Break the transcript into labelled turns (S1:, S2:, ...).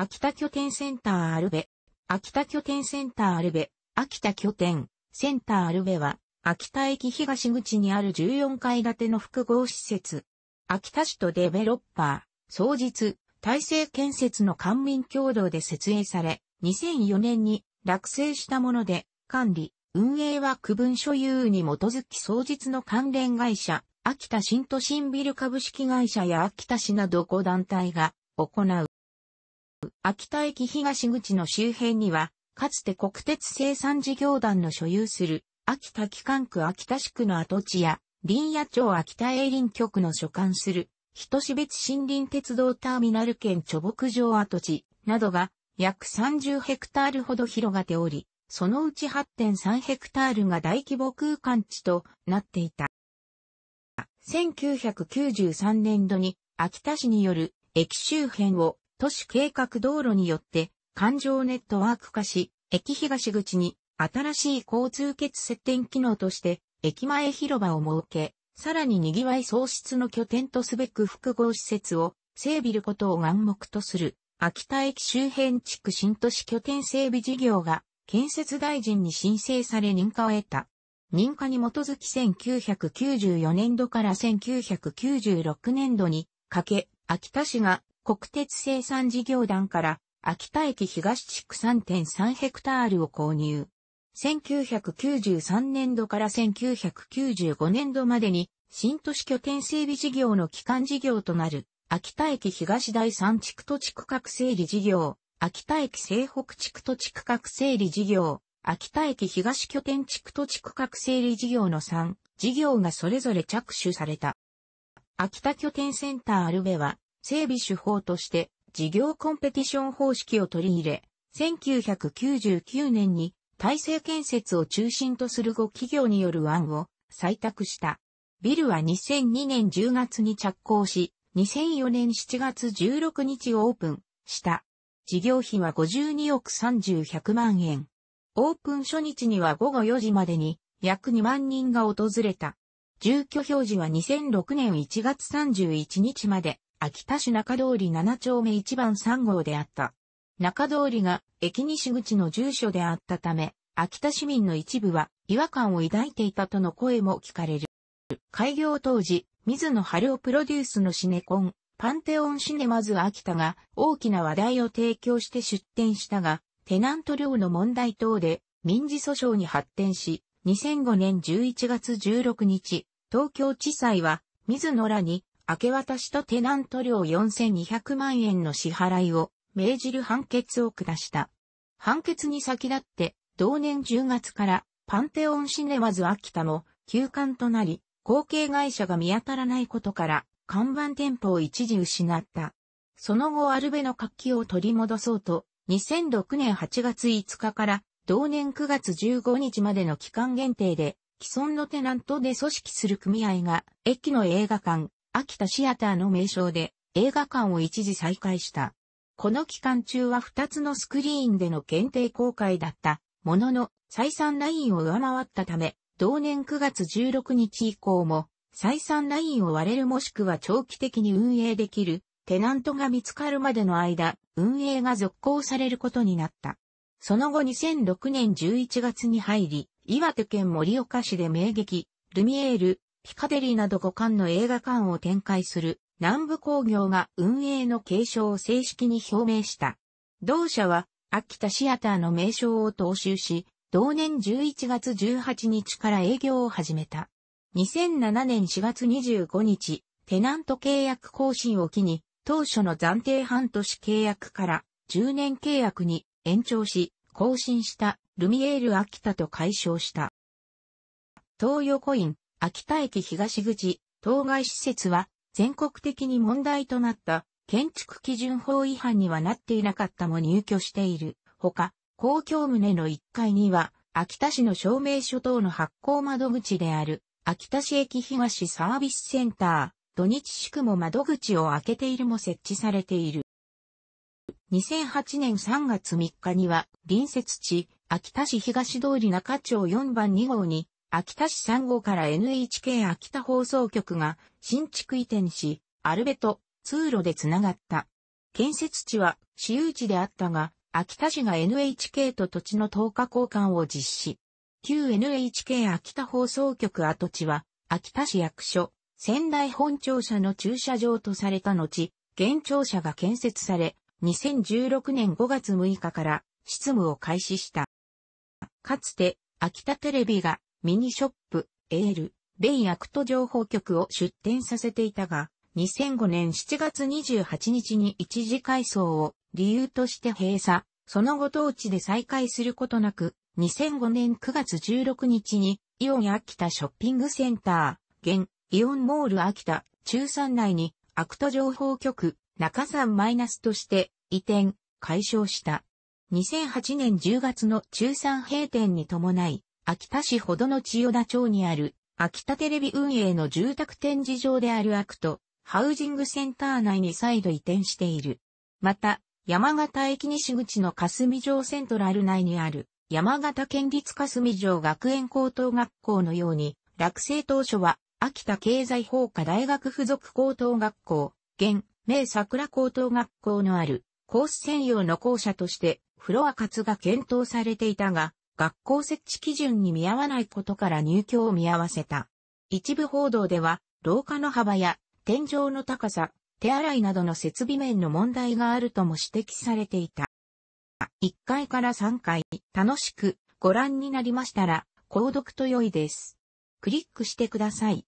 S1: 秋田拠点センターアルベ。秋田拠点センターアルベ。秋田拠点センターアルベは、秋田駅東口にある14階建ての複合施設。秋田市とデベロッパー、創実、大成建設の官民共同で設営され、2004年に落成したもので、管理、運営は区分所有に基づき創実の関連会社、秋田新都心ビル株式会社や秋田市など5団体が行う。秋田駅東口の周辺には、かつて国鉄生産事業団の所有する、秋田機関区秋田市区の跡地や、林野町秋田営林局の所管する、人志別森林鉄道ターミナル圏貯木場跡地などが約30ヘクタールほど広がっており、そのうち8.3ヘクタールが大規模空間地となっていた。1993年度に秋田市による駅周辺を都市計画道路によって環状ネットワーク化し、駅東口に新しい交通結接点機能として駅前広場を設け、さらに賑わい創出の拠点とすべく複合施設を整備ることを願目とする秋田駅周辺地区新都市拠点整備事業が建設大臣に申請され認可を得た。認可に基づき1994年度から1996年度にかけ、秋田市が国鉄生産事業団から秋田駅東地区3.3ヘクタールを購入。1993年度から1995年度までに新都市拠点整備事業の基幹事業となる秋田駅東第三地区と地区画整理事業、秋田駅西北地区と地区画整理事業、秋田駅東拠点地区と地区画整理事業の3事業がそれぞれ着手された。秋田拠点センターアルベは整備手法として、事業コンペティション方式を取り入れ、1999年に体制建設を中心とする5企業による案を採択した。ビルは2002年10月に着工し、2004年7月16日オープンした。事業費は52億3100万円。オープン初日には午後4時までに約2万人が訪れた。住居表示は2006年1月31日まで秋田市中通り7丁目1番3号であった。中通りが駅西口の住所であったため、秋田市民の一部は違和感を抱いていたとの声も聞かれる。開業当時、水野春夫プロデュースのシネコン、パンテオンシネマズ秋田が大きな話題を提供して出展したが、テナント料の問題等で民事訴訟に発展し、2005年11月16日、東京地裁は水野らに明け渡しとテナント料4200万円の支払いを命じる判決を下した。判決に先立って、同年10月からパンテオンシネマズ秋田も休館となり、後継会社が見当たらないことから、看板店舗を一時失った。その後アルベの活気を取り戻そうと、2006年8月5日から同年9月15日までの期間限定で、既存のテナントで組織する組合が、駅の映画館、秋田シアターの名称で映画館を一時再開した。この期間中は2つのスクリーンでの限定公開だったものの、採算ラインを上回ったため、同年9月16日以降も、採算ラインを割れるもしくは長期的に運営できる、テナントが見つかるまでの間、運営が続行されることになった。その後2006年11月に入り、岩手県盛岡市で名劇、ルミエール、ピカデリーなど5巻の映画館を展開する南部工業が運営の継承を正式に表明した。同社は秋田シアターの名称を踏襲し、同年11月18日から営業を始めた。2007年4月25日、テナント契約更新を機に、当初の暫定半年契約から10年契約に延長し、更新したルミエール秋田と解消した。東洋コイン、秋田駅東口、当該施設は、全国的に問題となった建築基準法違反にはなっていなかったも入居している。ほか、公共棟の1階には、秋田市の証明書等の発行窓口である、秋田市駅東サービスセンター、土日宿も窓口を開けているも設置されている。2008年3月3日には、隣接地、秋田市東通り中町4番2号に、秋田市3号から NHK 秋田放送局が新築移転し、アルベと通路でつながった。建設地は私有地であったが、秋田市が NHK と土地の投下交換を実施。旧 NHK 秋田放送局跡地は、秋田市役所、仙台本庁舎の駐車場とされた後、現庁舎が建設され、2016年5月6日から執務を開始した。かつて、秋田テレビがミニショップ、エール、ベイアクト情報局を出展させていたが、2005年7月28日に一時改装を理由として閉鎖、その後当地で再開することなく、2005年9月16日にイオン秋田ショッピングセンター、現イオンモール秋田中山内にアクト情報局中山マイナスとして移転、解消した。2008年10月の中山閉店に伴い、秋田市ほどの千代田町にある、秋田テレビ運営の住宅展示場であるアクト、ハウジングセンター内に再度移転している。また、山形駅西口の霞城セントラル内にある、山形県立霞城学園高等学校のように、落成当初は、秋田経済法科大学附属高等学校、現、名桜高等学校のある、コース専用の校舎として、フロア活が検討されていたが、学校設置基準に見合わないことから入居を見合わせた。一部報道では、廊下の幅や天井の高さ、手洗いなどの設備面の問題があるとも指摘されていた。1階から3階、楽しくご覧になりましたら、購読と良いです。クリックしてください。